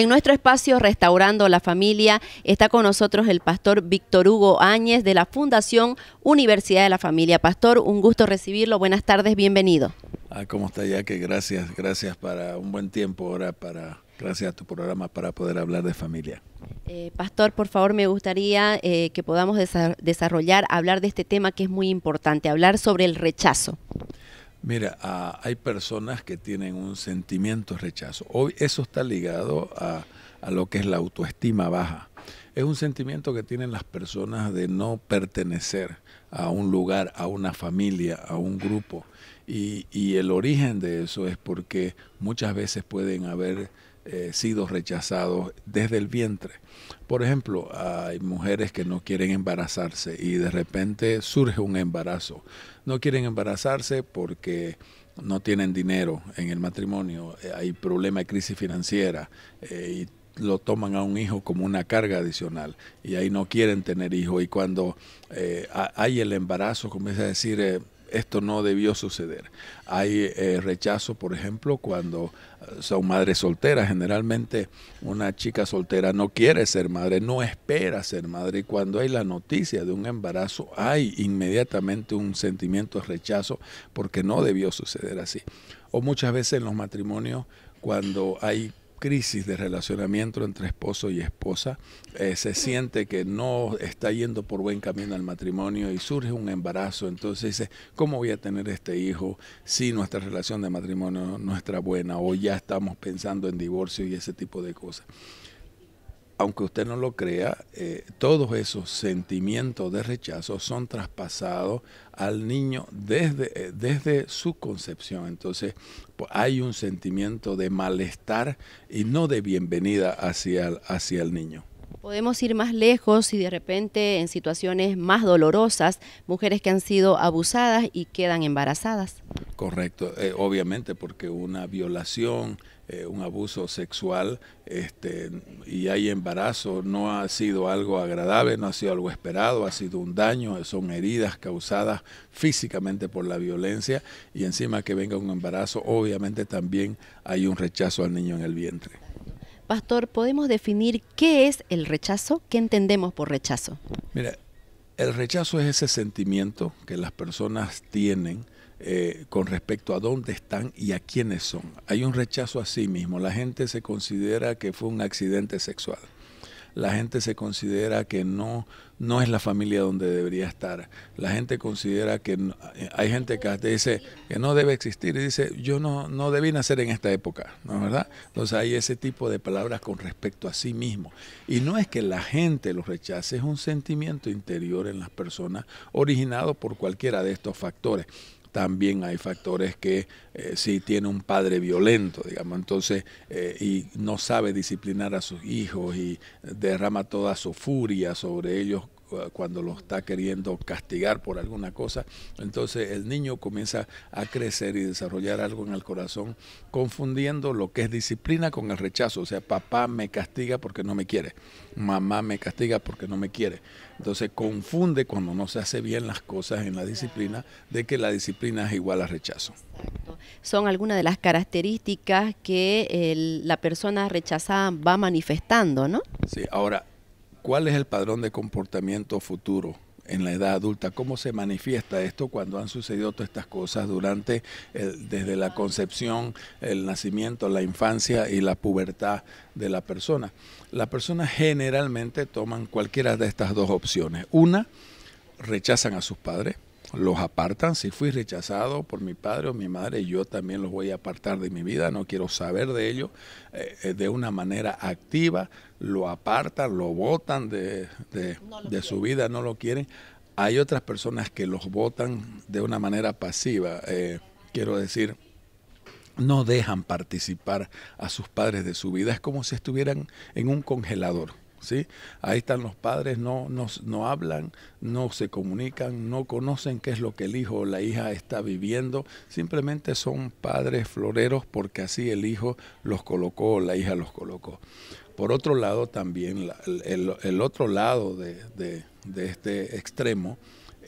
En nuestro espacio Restaurando la Familia está con nosotros el pastor Víctor Hugo Áñez de la Fundación Universidad de la Familia. Pastor, un gusto recibirlo. Buenas tardes, bienvenido. Ah, ¿cómo está ya? Que gracias, gracias para un buen tiempo ahora para gracias a tu programa para poder hablar de familia. Eh, pastor, por favor, me gustaría eh, que podamos desarrollar, hablar de este tema que es muy importante, hablar sobre el rechazo. Mira, hay personas que tienen un sentimiento de rechazo. Hoy eso está ligado a, lo que es la autoestima baja. Es un sentimiento que tienen las personas de no pertenecer a un lugar, a una familia, a un grupo. y el origen de eso es porque muchas veces pueden haber eh, sido rechazados desde el vientre. Por ejemplo, hay mujeres que no quieren embarazarse y de repente surge un embarazo. No quieren embarazarse porque no tienen dinero en el matrimonio, eh, hay problema de crisis financiera eh, y lo toman a un hijo como una carga adicional y ahí no quieren tener hijo y cuando hay el embarazo comienza a decir esto no debió suceder. Hay eh, rechazo, por ejemplo, cuando eh, son madres solteras. Generalmente una chica soltera no quiere ser madre, no espera ser madre. Y cuando hay la noticia de un embarazo, hay inmediatamente un sentimiento de rechazo porque no debió suceder así. O muchas veces en los matrimonios, cuando hay crisis de relacionamiento entre esposo y esposa, eh, se siente que no está yendo por buen camino al matrimonio y surge un embarazo, entonces dice, ¿cómo voy a tener este hijo si nuestra relación de matrimonio no está buena o ya estamos pensando en divorcio y ese tipo de cosas? aunque usted no lo crea, eh, todos esos sentimientos de rechazo son traspasados al niño desde, eh, desde su concepción. Entonces pues, hay un sentimiento de malestar y no de bienvenida hacia hacia el niño. Podemos ir más lejos y de repente en situaciones más dolorosas, mujeres que han sido abusadas y quedan embarazadas. Correcto, eh, obviamente porque una violación, eh, un abuso sexual este, y hay embarazo no ha sido algo agradable, no ha sido algo esperado, ha sido un daño, son heridas causadas físicamente por la violencia y encima que venga un embarazo, obviamente también hay un rechazo al niño en el vientre. Pastor, ¿podemos definir qué es el rechazo? ¿Qué entendemos por rechazo? Mira, el rechazo es ese sentimiento que las personas tienen eh, con respecto a dónde están y a quiénes son. Hay un rechazo a sí mismo. La gente se considera que fue un accidente sexual la gente se considera que no, no es la familia donde debería estar. La gente considera que hay gente que dice que no debe existir y dice, yo no, no debí nacer en esta época, ¿no verdad? Entonces hay ese tipo de palabras con respecto a sí mismo. Y no es que la gente los rechace, es un sentimiento interior en las personas originado por cualquiera de estos factores también hay factores que eh, si tiene un padre violento, digamos, entonces, eh, y no sabe disciplinar a sus hijos y eh, derrama toda su furia sobre ellos cuando lo está queriendo castigar por alguna cosa, entonces el niño comienza a crecer y desarrollar algo en el corazón, confundiendo lo que es disciplina con el rechazo. O sea, papá me castiga porque no me quiere, mamá me castiga porque no me quiere. Entonces confunde cuando no se hace bien las cosas en la disciplina de que la disciplina es igual al rechazo. Son algunas de las características que la persona rechazada va manifestando, ¿no? Sí, ahora ¿Cuál es el padrón de comportamiento futuro en la edad adulta? ¿Cómo se manifiesta esto cuando han sucedido todas estas cosas durante, desde la concepción, el nacimiento, la infancia y la pubertad de la persona? Las personas generalmente toman cualquiera de estas dos opciones. Una, rechazan a sus padres los apartan. Si fui rechazado por mi padre o mi madre, yo también los voy a apartar de mi vida. No quiero saber de ellos eh, eh, de una manera activa. Lo apartan, lo votan de, su vida, no lo quieren. Hay otras personas que los votan de una manera pasiva. Eh, quiero decir, no dejan participar a sus padres de su vida. Es como si estuvieran en un congelador. ¿sí? Ahí están los padres, no, hablan, no se comunican, no conocen qué es lo que el hijo o la hija está viviendo, simplemente son padres floreros porque así el hijo los colocó o la hija los colocó. Por otro lado, también el, otro lado de, este extremo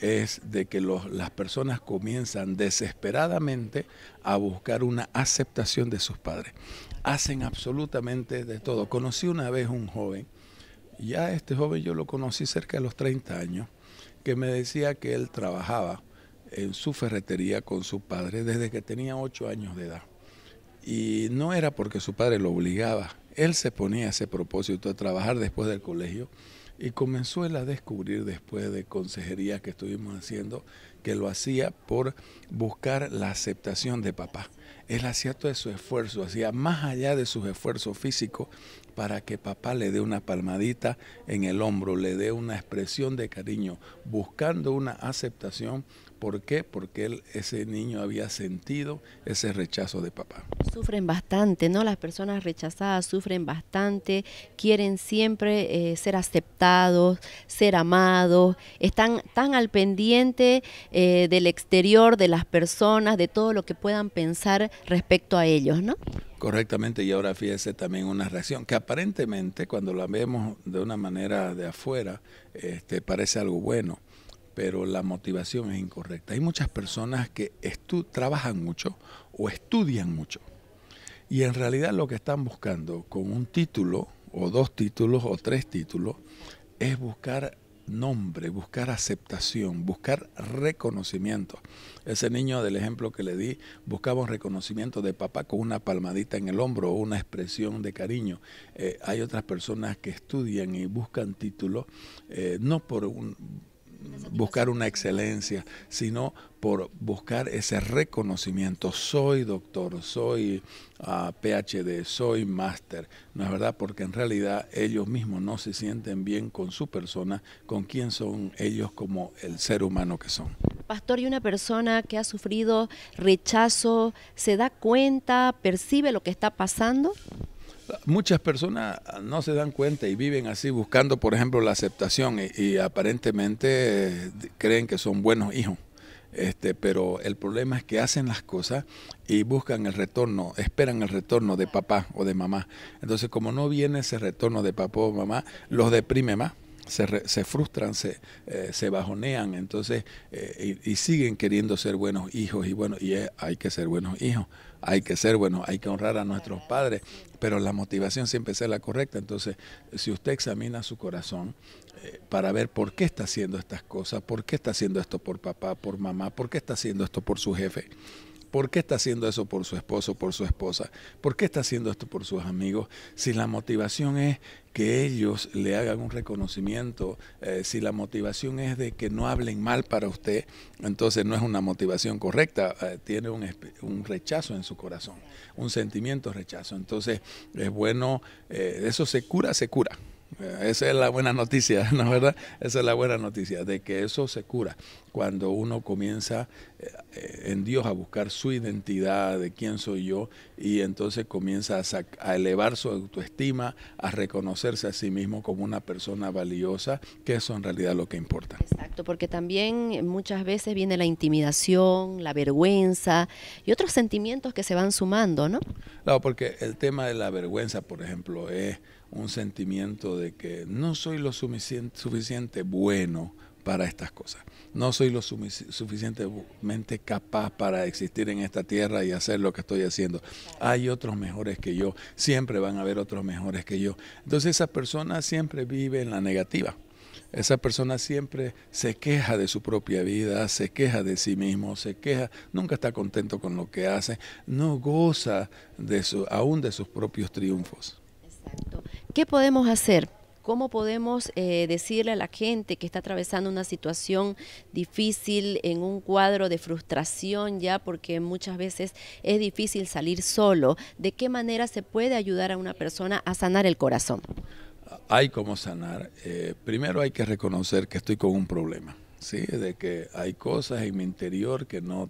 es de que las personas comienzan desesperadamente a buscar una aceptación de sus padres. Hacen absolutamente de todo. Conocí una vez un joven ya este joven yo lo conocí cerca de los 30 años, que me decía que él trabajaba en su ferretería con su padre desde que tenía 8 años de edad. Y no era porque su padre lo obligaba, él se ponía ese propósito de trabajar después del colegio y comenzó él a descubrir después de consejería que estuvimos haciendo que lo hacía por buscar la aceptación de papá. Él hacía todo su esfuerzo, hacía más allá de sus esfuerzos físicos para que papá le dé una palmadita en el hombro, le dé una expresión de cariño, buscando una aceptación ¿Por qué? Porque él, ese niño había sentido ese rechazo de papá. Sufren bastante, ¿no? Las personas rechazadas sufren bastante, quieren siempre eh, ser aceptados, ser amados, están tan al pendiente eh, del exterior, de las personas, de todo lo que puedan pensar respecto a ellos, ¿no? Correctamente, y ahora fíjese también una reacción que aparentemente cuando la vemos de una manera de afuera, este, parece algo bueno pero la motivación es incorrecta. Hay muchas personas que trabajan mucho o estudian mucho y en realidad lo que están buscando con un título o dos títulos o tres títulos es buscar nombre, buscar aceptación, buscar reconocimiento. Ese niño del ejemplo que le di buscaba un reconocimiento de papá con una palmadita en el hombro o una expresión de cariño. Eh, hay otras personas que estudian y buscan títulos eh, no por un buscar una excelencia, sino por buscar ese reconocimiento. Soy doctor, soy ah, PhD, soy máster. ¿No es verdad? Porque en realidad ellos mismos no se sienten bien con su persona, con quién son ellos como el ser humano que son. Pastor, y una persona que ha sufrido rechazo, ¿se da cuenta, percibe lo que está pasando? muchas personas no se dan cuenta y viven así buscando, por ejemplo, la aceptación y, aparentemente eh, creen que son buenos hijos. Este, pero el problema es que hacen las cosas y buscan el retorno, esperan el retorno de papá o de mamá. Entonces, como no viene ese retorno de papá o mamá, los deprime más se, frustran, se, eh, se bajonean, entonces, eh, y, siguen queriendo ser buenos hijos, y bueno, y hay que ser buenos hijos, hay que ser buenos, hay que honrar a nuestros padres, pero la motivación siempre es la correcta, entonces, si usted examina su corazón, eh, para ver por qué está haciendo estas cosas, por qué está haciendo esto por papá, por mamá, por qué está haciendo esto por su jefe. ¿Por qué está haciendo eso por su esposo, por su esposa? ¿Por qué está haciendo esto por sus amigos? Si la motivación es que ellos le hagan un reconocimiento, eh, si la motivación es de que no hablen mal para usted, entonces no es una motivación correcta, eh, tiene un, rechazo en su corazón, un sentimiento de rechazo. Entonces es bueno, eh, eso se cura, se cura. Esa es la buena noticia, ¿no verdad? Esa es la buena noticia, de que eso se cura cuando uno comienza eh, en Dios a buscar su identidad, de quién soy yo, y entonces comienza a, elevar su autoestima, a reconocerse a sí mismo como una persona valiosa, que eso en realidad es lo que importa. Exacto, porque también eh, muchas veces viene la intimidación, la vergüenza y otros sentimientos que se van sumando, ¿no? no, porque el tema de la vergüenza, por ejemplo, es un sentimiento de que no soy lo suficiente, bueno para estas cosas. No soy lo suficientemente capaz para existir en esta tierra y hacer lo que estoy haciendo. Hay otros mejores que yo, siempre van a haber otros mejores que yo. Entonces esa persona siempre vive en la negativa. Esa persona siempre se queja de su propia vida, se queja de sí mismo, se queja, nunca está contento con lo que hace, no goza de aún de sus propios triunfos. ¿Qué podemos hacer? ¿Cómo podemos eh, decirle a la gente que está atravesando una situación difícil, en un cuadro de frustración ya, porque muchas veces es difícil salir solo? ¿De qué manera se puede ayudar a una persona a sanar el corazón? Hay cómo sanar. Eh, primero hay que reconocer que estoy con un problema, ¿sí? De que hay cosas en mi interior que no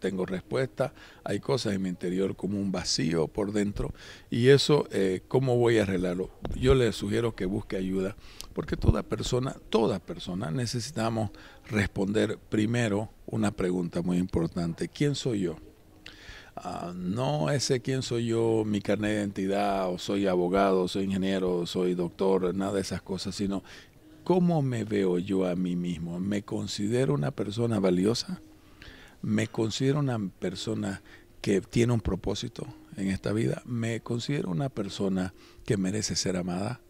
tengo respuesta, hay cosas en mi interior como un vacío por dentro y eso, eh, ¿cómo voy a arreglarlo? Yo le sugiero que busque ayuda porque toda persona, toda persona necesitamos responder primero una pregunta muy importante, ¿quién soy yo? Ah, no ese quién soy yo, mi carnet de identidad, o soy abogado, soy ingeniero, soy doctor, nada de esas cosas, sino cómo me veo yo a mí mismo. ¿Me considero una persona valiosa? me considero una persona que tiene un propósito en esta vida, me considero una persona que merece ser amada,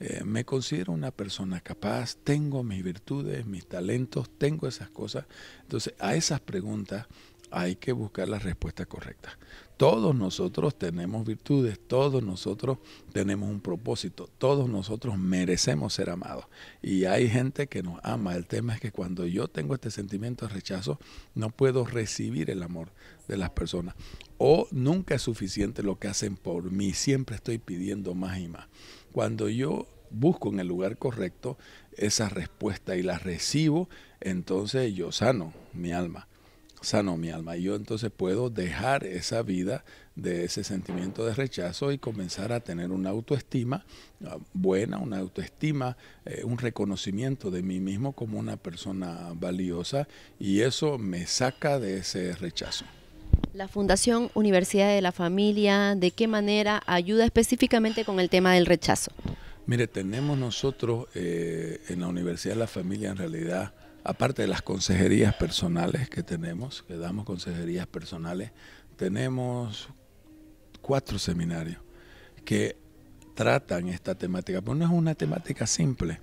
eh, me considero una persona capaz, tengo mis virtudes, mis talentos, tengo esas cosas. Entonces, a esas preguntas hay que buscar la respuesta correcta. Todos nosotros tenemos virtudes, todos nosotros tenemos un propósito, todos nosotros merecemos ser amados. Y hay gente que nos ama. El tema es que cuando yo tengo este sentimiento de rechazo, no puedo recibir el amor de las personas. O nunca es suficiente lo que hacen por mí, siempre estoy pidiendo más y más. Cuando yo busco en el lugar correcto esa respuesta y la recibo, entonces yo sano mi alma sano mi alma. Y yo entonces puedo dejar esa vida de ese sentimiento de rechazo y comenzar a tener una autoestima ah, buena, una autoestima, eh, un reconocimiento de mí mismo como una persona valiosa y eso me saca de ese rechazo. La Fundación Universidad de la Familia, ¿de qué manera ayuda específicamente con el tema del rechazo? Mire, tenemos nosotros eh, en la Universidad de la Familia en realidad aparte de las consejerías personales que tenemos, que damos consejerías personales, tenemos cuatro seminarios que tratan esta temática, pero no es una temática simple,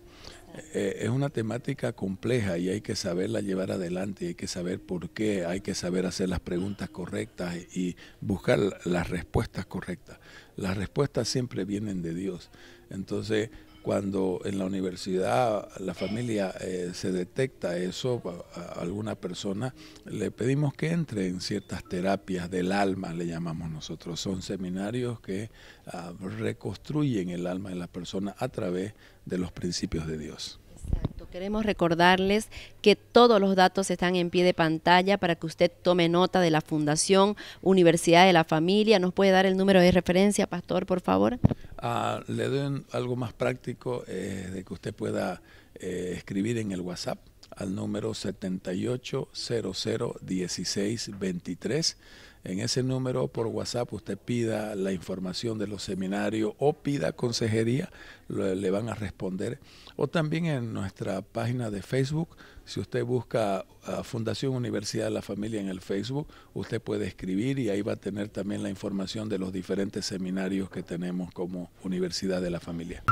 eh, eh, es una temática compleja y hay que saberla llevar adelante, hay que saber por qué, hay que saber hacer las preguntas correctas y buscar las respuestas correctas. Las respuestas siempre vienen de Dios. Entonces, cuando en la universidad la familia eh, se detecta eso, a, alguna persona le pedimos que entre en ciertas terapias del alma, le llamamos nosotros. Son seminarios que ah, reconstruyen el alma de la persona a través de los principios de Dios. Exacto. Queremos recordarles que todos los datos están en pie de pantalla para que usted tome nota de la Fundación Universidad de la Familia. ¿Nos puede dar el número de referencia, Pastor, por favor? le doy algo más práctico eh, de que usted pueda eh, escribir en el WhatsApp al número 78001623 en ese número por WhatsApp usted pida la información de los seminarios o pida consejería, le van a responder. O también en nuestra página de Facebook, si usted busca ah, Fundación Universidad de la Familia en el Facebook, usted puede escribir y ahí va a tener también la información de los diferentes seminarios que tenemos como Universidad de la Familia.